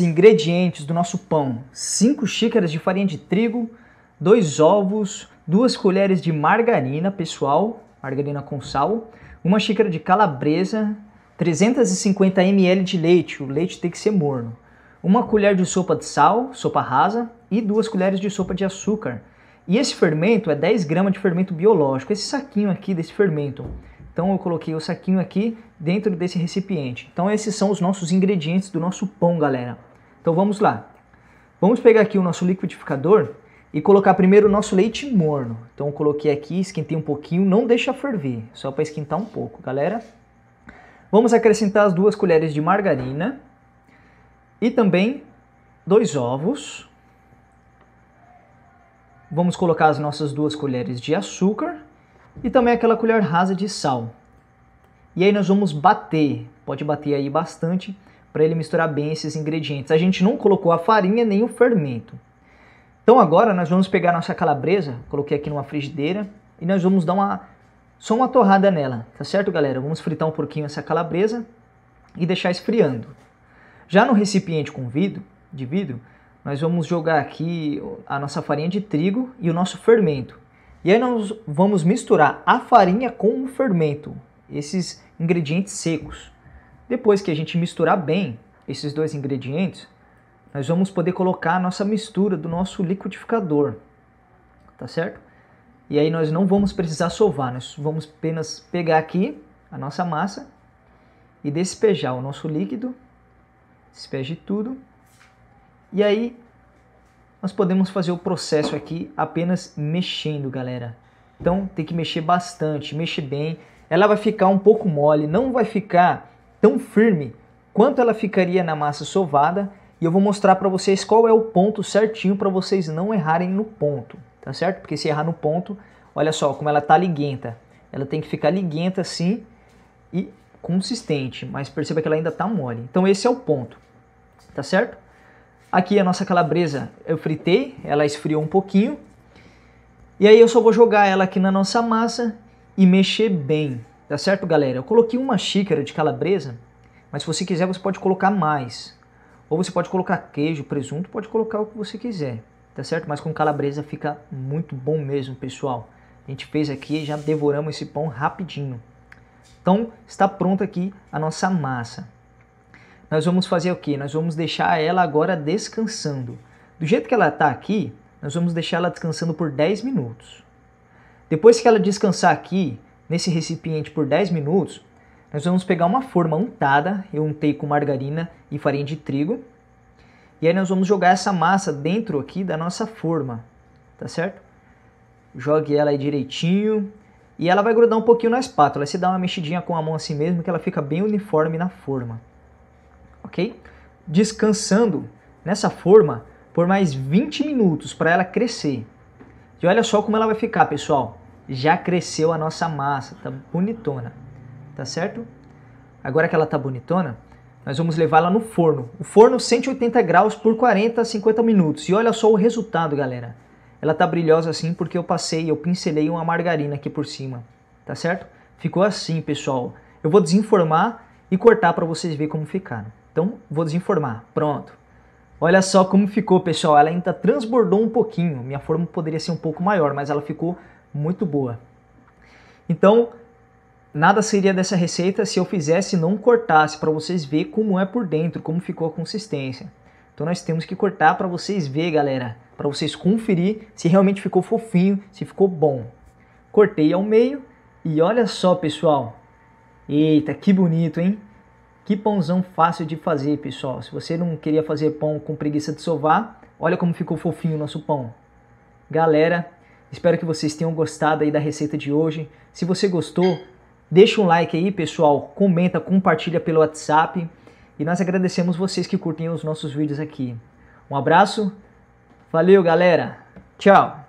ingredientes do nosso pão: 5 xícaras de farinha de trigo, 2 ovos, 2 colheres de margarina, pessoal, margarina com sal, 1 xícara de calabresa, 350 ml de leite, o leite tem que ser morno, 1 colher de sopa de sal, sopa rasa, e 2 colheres de sopa de açúcar. E esse fermento é 10 gramas de fermento biológico, esse saquinho aqui desse fermento. Então eu coloquei o saquinho aqui dentro desse recipiente. Então esses são os nossos ingredientes do nosso pão, galera. Então vamos lá. Vamos pegar aqui o nosso liquidificador e colocar primeiro o nosso leite morno. Então eu coloquei aqui, esquentei um pouquinho, não deixa ferver, só para esquentar um pouco, galera. Vamos acrescentar as duas colheres de margarina e também dois ovos. Vamos colocar as nossas duas colheres de açúcar e também aquela colher rasa de sal. E aí nós vamos bater, pode bater aí bastante para ele misturar bem esses ingredientes. A gente não colocou a farinha nem o fermento. Então agora nós vamos pegar nossa calabresa, coloquei aqui numa frigideira e nós vamos dar uma só uma torrada nela, tá certo, galera? Vamos fritar um pouquinho essa calabresa e deixar esfriando. Já no recipiente com vidro, de vidro, nós vamos jogar aqui a nossa farinha de trigo e o nosso fermento. E aí nós vamos misturar a farinha com o fermento, esses ingredientes secos. Depois que a gente misturar bem esses dois ingredientes, nós vamos poder colocar a nossa mistura do nosso liquidificador, tá certo? E aí nós não vamos precisar sovar, nós vamos apenas pegar aqui a nossa massa e despejar o nosso líquido, despeje tudo. E aí nós podemos fazer o processo aqui apenas mexendo, galera. Então tem que mexer bastante, mexer bem. Ela vai ficar um pouco mole, não vai ficar tão firme quanto ela ficaria na massa sovada. E eu vou mostrar para vocês qual é o ponto certinho para vocês não errarem no ponto, tá certo? Porque se errar no ponto, olha só como ela tá liguenta. Ela tem que ficar liguenta assim e consistente, mas perceba que ela ainda tá mole. Então esse é o ponto, tá certo? Aqui a nossa calabresa eu fritei, ela esfriou um pouquinho. E aí eu só vou jogar ela aqui na nossa massa e mexer bem, tá certo, galera? Eu coloquei uma xícara de calabresa, mas se você quiser você pode colocar mais. Ou você pode colocar queijo, presunto, pode colocar o que você quiser, tá certo? Mas com calabresa fica muito bom mesmo, pessoal. A gente fez aqui, já devoramos esse pão rapidinho. Então, está pronta aqui a nossa massa nós vamos fazer o que? Nós vamos deixar ela agora descansando. Do jeito que ela está aqui, nós vamos deixar ela descansando por 10 minutos. Depois que ela descansar aqui, nesse recipiente por 10 minutos, nós vamos pegar uma forma untada, eu untei com margarina e farinha de trigo, e aí nós vamos jogar essa massa dentro aqui da nossa forma, tá certo? Jogue ela aí direitinho, e ela vai grudar um pouquinho na espátula, Se você dá uma mexidinha com a mão assim mesmo, que ela fica bem uniforme na forma ok? Descansando nessa forma por mais 20 minutos para ela crescer. E olha só como ela vai ficar, pessoal. Já cresceu a nossa massa, tá bonitona, tá certo? Agora que ela tá bonitona, nós vamos levá-la no forno. O forno 180 graus por 40 a 50 minutos. E olha só o resultado, galera. Ela tá brilhosa assim porque eu passei, eu pincelei uma margarina aqui por cima, tá certo? Ficou assim, pessoal. Eu vou desenformar e cortar para vocês verem como ficaram. Então, vou desenformar. Pronto. Olha só como ficou, pessoal. Ela ainda transbordou um pouquinho. Minha forma poderia ser um pouco maior, mas ela ficou muito boa. Então, nada seria dessa receita se eu fizesse e não cortasse, para vocês verem como é por dentro, como ficou a consistência. Então nós temos que cortar para vocês verem, galera, para vocês conferir se realmente ficou fofinho, se ficou bom. Cortei ao meio e olha só, pessoal, Eita, que bonito, hein? Que pãozão fácil de fazer, pessoal. Se você não queria fazer pão com preguiça de sovar, olha como ficou fofinho o nosso pão. Galera, espero que vocês tenham gostado aí da receita de hoje. Se você gostou, deixa um like aí, pessoal. Comenta, compartilha pelo WhatsApp. E nós agradecemos vocês que curtem os nossos vídeos aqui. Um abraço. Valeu, galera. Tchau.